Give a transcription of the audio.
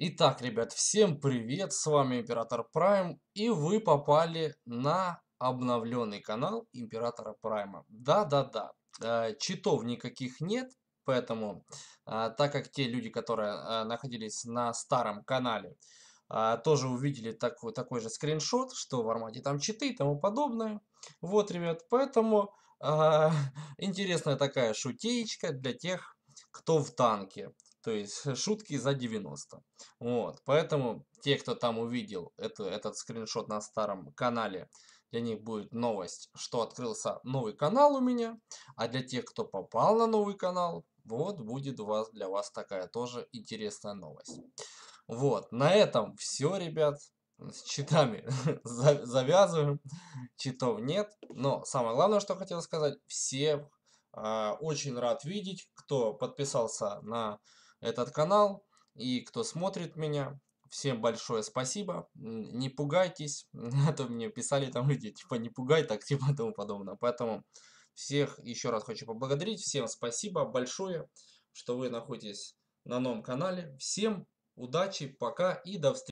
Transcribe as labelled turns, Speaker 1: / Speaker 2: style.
Speaker 1: Итак, ребят, всем привет, с вами Император Прайм, и вы попали на обновленный канал Императора Прайма. Да-да-да, э, читов никаких нет, поэтому, э, так как те люди, которые э, находились на старом канале, тоже увидели такой, такой же скриншот, что в Армаде там читы и тому подобное. Вот, ребят, поэтому интересная такая шутеечка для тех, кто в танке. То есть шутки за 90. Вот, поэтому те, кто там увидел это, этот скриншот на старом канале, для них будет новость, что открылся новый канал у меня. А для тех, кто попал на новый канал, вот будет у вас, для вас такая тоже интересная новость. Вот, на этом все, ребят. С читами завязываем. Читов нет. Но самое главное, что хотел сказать, всех э, очень рад видеть, кто подписался на этот канал и кто смотрит меня. Всем большое спасибо, не пугайтесь, это а мне писали там люди, типа не пугай, так типа тому подобное. Поэтому всех еще раз хочу поблагодарить, всем спасибо большое, что вы находитесь на новом канале. Всем удачи, пока и до встречи.